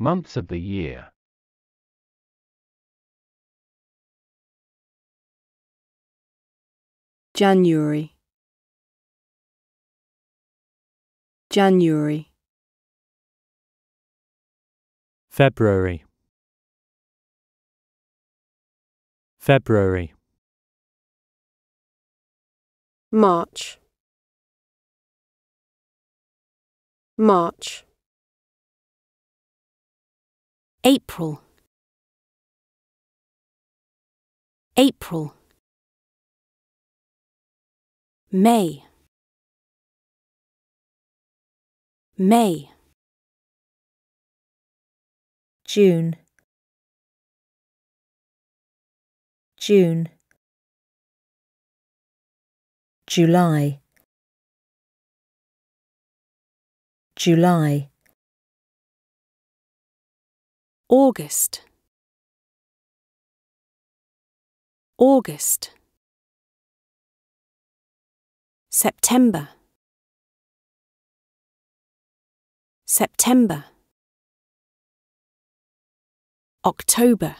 Months of the year. January January February February March March April April May May June June July July August August September September October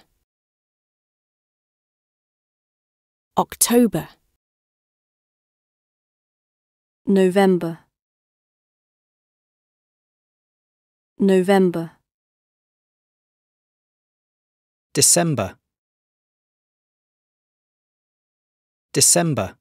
October November November December December